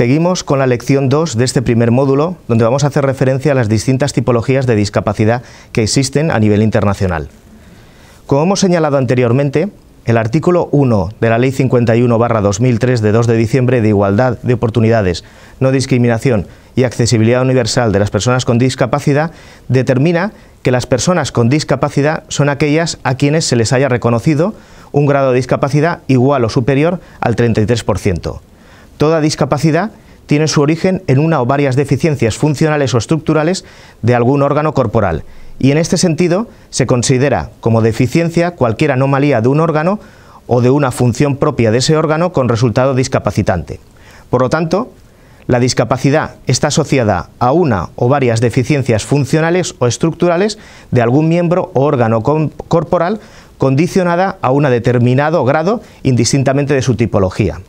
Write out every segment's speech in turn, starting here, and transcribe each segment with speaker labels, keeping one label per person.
Speaker 1: Seguimos con la lección 2 de este primer módulo, donde vamos a hacer referencia a las distintas tipologías de discapacidad que existen a nivel internacional. Como hemos señalado anteriormente, el artículo 1 de la Ley 51-2003 de 2 de diciembre de Igualdad de Oportunidades, No Discriminación y Accesibilidad Universal de las Personas con Discapacidad determina que las personas con discapacidad son aquellas a quienes se les haya reconocido un grado de discapacidad igual o superior al 33% Toda discapacidad tiene su origen en una o varias deficiencias funcionales o estructurales de algún órgano corporal y en este sentido se considera como deficiencia cualquier anomalía de un órgano o de una función propia de ese órgano con resultado discapacitante. Por lo tanto, la discapacidad está asociada a una o varias deficiencias funcionales o estructurales de algún miembro o órgano corporal condicionada a un determinado grado indistintamente de su tipología.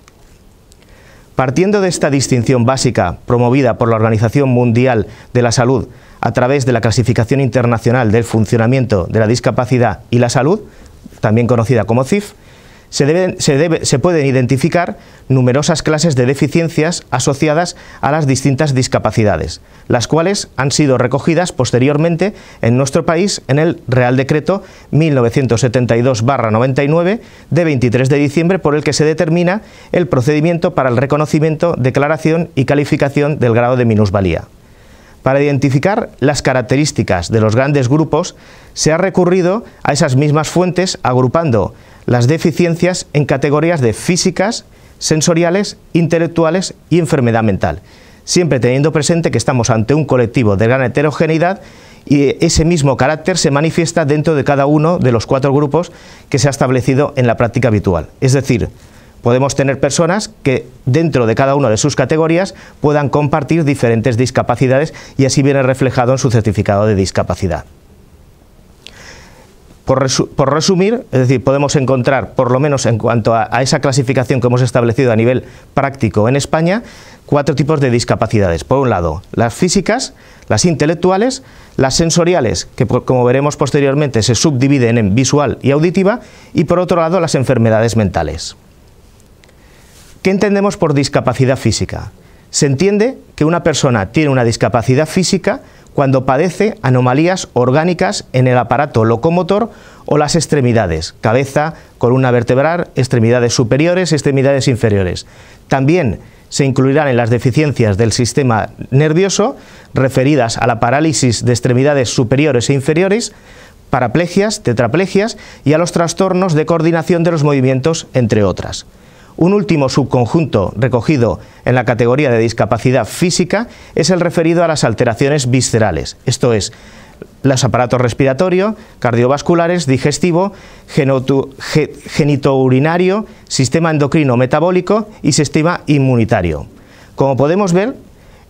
Speaker 1: Partiendo de esta distinción básica promovida por la Organización Mundial de la Salud a través de la Clasificación Internacional del Funcionamiento de la Discapacidad y la Salud, también conocida como CIF, se, pueden identificar numerosas clases de deficiencias asociadas a las distintas discapacidades, las cuales han sido recogidas posteriormente en nuestro país en el Real Decreto 1972-99 de 23 de diciembre por el que se determina el procedimiento para el reconocimiento, declaración y calificación del grado de minusvalía. Para identificar las características de los grandes grupos, se ha recurrido a esas mismas fuentes agrupando las deficiencias en categorías de físicas, sensoriales, intelectuales y enfermedad mental, siempre teniendo presente que estamos ante un colectivo de gran heterogeneidad y ese mismo carácter se manifiesta dentro de cada uno de los cuatro grupos que se ha establecido en la práctica habitual. Es decir, podemos tener personas que dentro de cada una de sus categorías puedan compartir diferentes discapacidades y así viene reflejado en su certificado de discapacidad. Por, resumir, es decir, podemos encontrar, por lo menos en cuanto a, esa clasificación que hemos establecido a nivel práctico en España, cuatro tipos de discapacidades. Por un lado, las físicas, las intelectuales, las sensoriales, que como veremos posteriormente se subdividen en visual y auditiva, y por otro lado, las enfermedades mentales. ¿Qué entendemos por discapacidad física? Se entiende que una persona tiene una discapacidad física cuando padece anomalías orgánicas en el aparato locomotor o las extremidades, cabeza, columna vertebral, extremidades superiores, extremidades inferiores. También se incluirán en las deficiencias del sistema nervioso referidas a la parálisis de extremidades superiores e inferiores, paraplegias, tetraplegias y a los trastornos de coordinación de los movimientos, entre otras. Un último subconjunto recogido en la categoría de discapacidad física es el referido a las alteraciones viscerales, esto es, los aparatos respiratorio, cardiovasculares, digestivo, genitourinario, sistema endocrino metabólico y sistema inmunitario. Como podemos ver,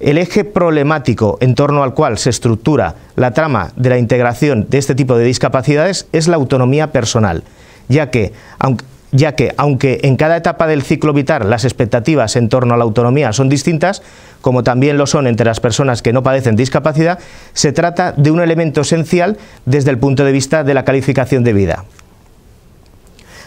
Speaker 1: el eje problemático en torno al cual se estructura la trama de la integración de este tipo de discapacidades es la autonomía personal, ya que, aunque, ya que, aunque en cada etapa del ciclo vital las expectativas en torno a la autonomía son distintas, como también lo son entre las personas que no padecen discapacidad, se trata de un elemento esencial desde el punto de vista de la calificación de vida.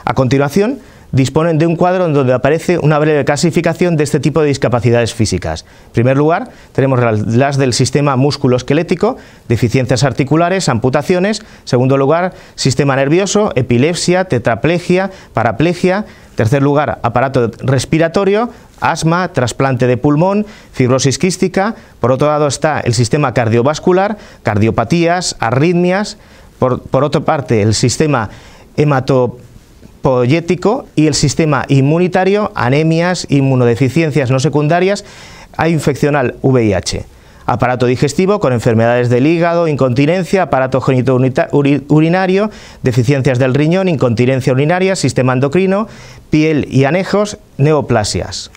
Speaker 1: A continuación, disponen de un cuadro en donde aparece una breve clasificación de este tipo de discapacidades físicas. En primer lugar, tenemos las del sistema músculo-esquelético, deficiencias articulares, amputaciones. En segundo lugar, sistema nervioso, epilepsia, tetraplegia, paraplegia. En tercer lugar, aparato respiratorio, asma, trasplante de pulmón, fibrosis quística. Por otro lado está el sistema cardiovascular, cardiopatías, arritmias. Por, por otra parte, el sistema hemato y el sistema inmunitario, anemias, inmunodeficiencias no secundarias a infeccional VIH. Aparato digestivo con enfermedades del hígado, incontinencia, aparato genito urinario, deficiencias del riñón, incontinencia urinaria, sistema endocrino, piel y anejos, neoplasias.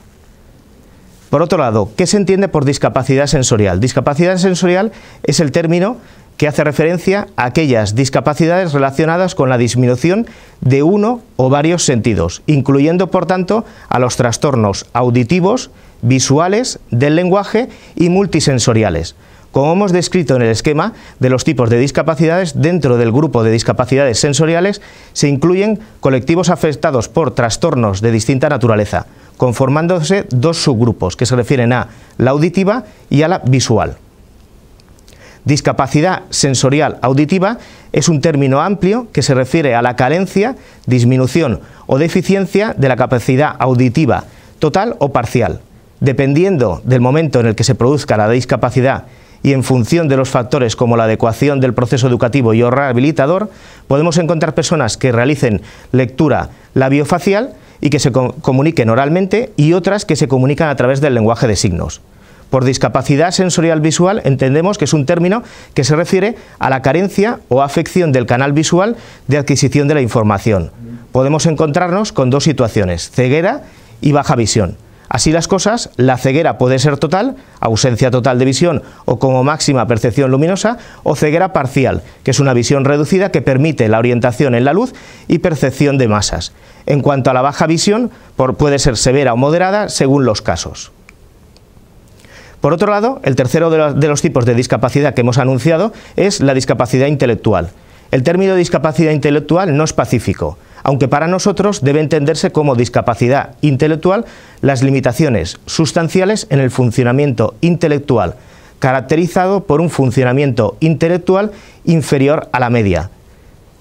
Speaker 1: Por otro lado, ¿qué se entiende por discapacidad sensorial? Discapacidad sensorial es el término que hace referencia a aquellas discapacidades relacionadas con la disminución de uno o varios sentidos, incluyendo por tanto a los trastornos auditivos, visuales, del lenguaje y multisensoriales, como hemos descrito en el esquema de los tipos de discapacidades, dentro del grupo de discapacidades sensoriales se incluyen colectivos afectados por trastornos de distinta naturaleza, conformándose dos subgrupos que se refieren a la auditiva y a la visual. Discapacidad sensorial auditiva es un término amplio que se refiere a la carencia, disminución o deficiencia de la capacidad auditiva, total o parcial. Dependiendo del momento en el que se produzca la discapacidad y en función de los factores como la adecuación del proceso educativo y o rehabilitador, podemos encontrar personas que realicen lectura labiofacial y que se comuniquen oralmente y otras que se comunican a través del lenguaje de signos. Por discapacidad sensorial visual entendemos que es un término que se refiere a la carencia o afección del canal visual de adquisición de la información. Podemos encontrarnos con dos situaciones, ceguera y baja visión. Así las cosas, la ceguera puede ser total, ausencia total de visión o como máxima percepción luminosa, o ceguera parcial, que es una visión reducida que permite la orientación en la luz y percepción de masas. En cuanto a la baja visión, puede ser severa o moderada según los casos. Por otro lado, el tercero de los, tipos de discapacidad que hemos anunciado es la discapacidad intelectual. El término discapacidad intelectual no es pacífico, aunque para nosotros debe entenderse como discapacidad intelectual las limitaciones sustanciales en el funcionamiento intelectual, caracterizado por un funcionamiento intelectual inferior a la media.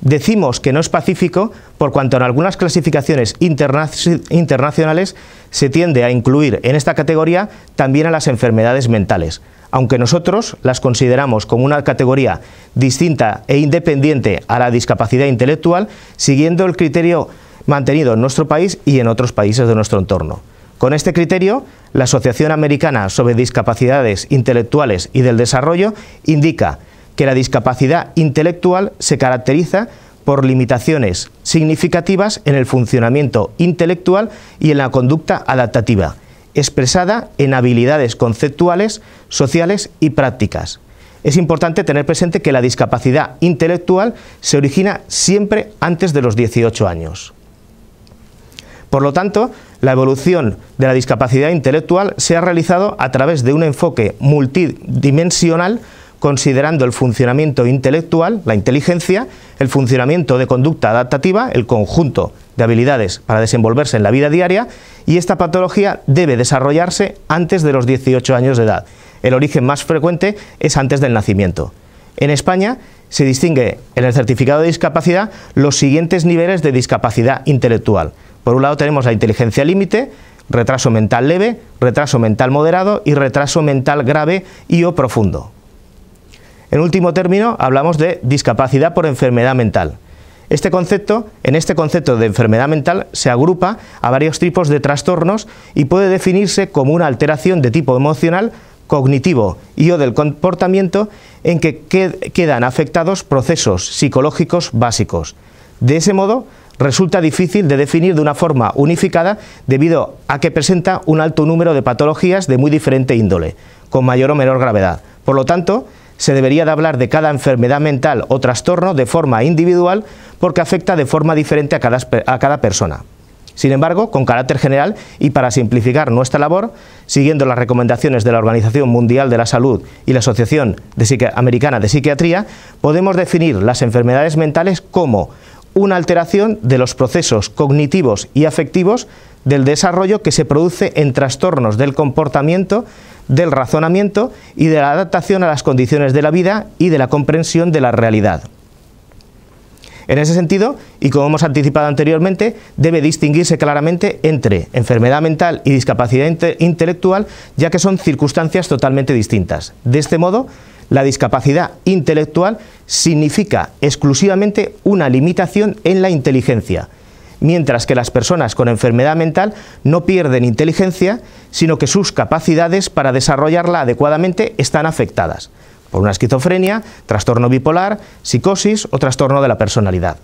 Speaker 1: Decimos que no es pacífico por cuanto en algunas clasificaciones internacionales se tiende a incluir en esta categoría también a las enfermedades mentales, aunque nosotros las consideramos como una categoría distinta e independiente a la discapacidad intelectual, siguiendo el criterio mantenido en nuestro país y en otros países de nuestro entorno. Con este criterio, la Asociación Americana sobre Discapacidades Intelectuales y del Desarrollo indica que la discapacidad intelectual se caracteriza por limitaciones significativas en el funcionamiento intelectual y en la conducta adaptativa, expresada en habilidades conceptuales, sociales y prácticas. Es importante tener presente que la discapacidad intelectual se origina siempre antes de los 18 años. Por lo tanto, la evolución de la discapacidad intelectual se ha realizado a través de un enfoque multidimensional considerando el funcionamiento intelectual, la inteligencia, el funcionamiento de conducta adaptativa, el conjunto de habilidades para desenvolverse en la vida diaria, y esta patología debe desarrollarse antes de los 18 años de edad. El origen más frecuente es antes del nacimiento. En España se distingue en el certificado de discapacidad los siguientes niveles de discapacidad intelectual. Por un lado tenemos la inteligencia límite, retraso mental leve, retraso mental moderado y retraso mental grave y o profundo. En último término, hablamos de discapacidad por enfermedad mental. Este concepto, en este concepto de enfermedad mental se agrupa a varios tipos de trastornos y puede definirse como una alteración de tipo emocional, cognitivo y o del comportamiento en que quedan afectados procesos psicológicos básicos. De ese modo, resulta difícil de definir de una forma unificada debido a que presenta un alto número de patologías de muy diferente índole, con mayor o menor gravedad. Por lo tanto, se debería de hablar de cada enfermedad mental o trastorno de forma individual porque afecta de forma diferente a cada, persona. Sin embargo, con carácter general y para simplificar nuestra labor, siguiendo las recomendaciones de la Organización Mundial de la Salud y la Asociación Americana de Psiquiatría, podemos definir las enfermedades mentales como una alteración de los procesos cognitivos y afectivos del desarrollo que se produce en trastornos del comportamiento del razonamiento y de la adaptación a las condiciones de la vida y de la comprensión de la realidad. En ese sentido, y como hemos anticipado anteriormente, debe distinguirse claramente entre enfermedad mental y discapacidad intelectual, ya que son circunstancias totalmente distintas. De este modo, la discapacidad intelectual significa exclusivamente una limitación en la inteligencia, mientras que las personas con enfermedad mental no pierden inteligencia, sino que sus capacidades para desarrollarla adecuadamente están afectadas por una esquizofrenia, trastorno bipolar, psicosis o trastorno de la personalidad.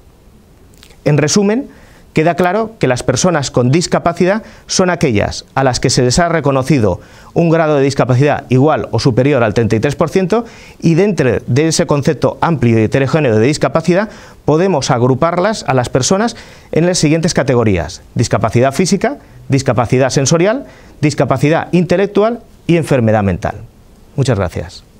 Speaker 1: En resumen, Queda claro que las personas con discapacidad son aquellas a las que se les ha reconocido un grado de discapacidad igual o superior al 33% y dentro de ese concepto amplio y heterogéneo de discapacidad podemos agruparlas a las personas en las siguientes categorías. Discapacidad física, discapacidad sensorial, discapacidad intelectual y enfermedad mental. Muchas gracias.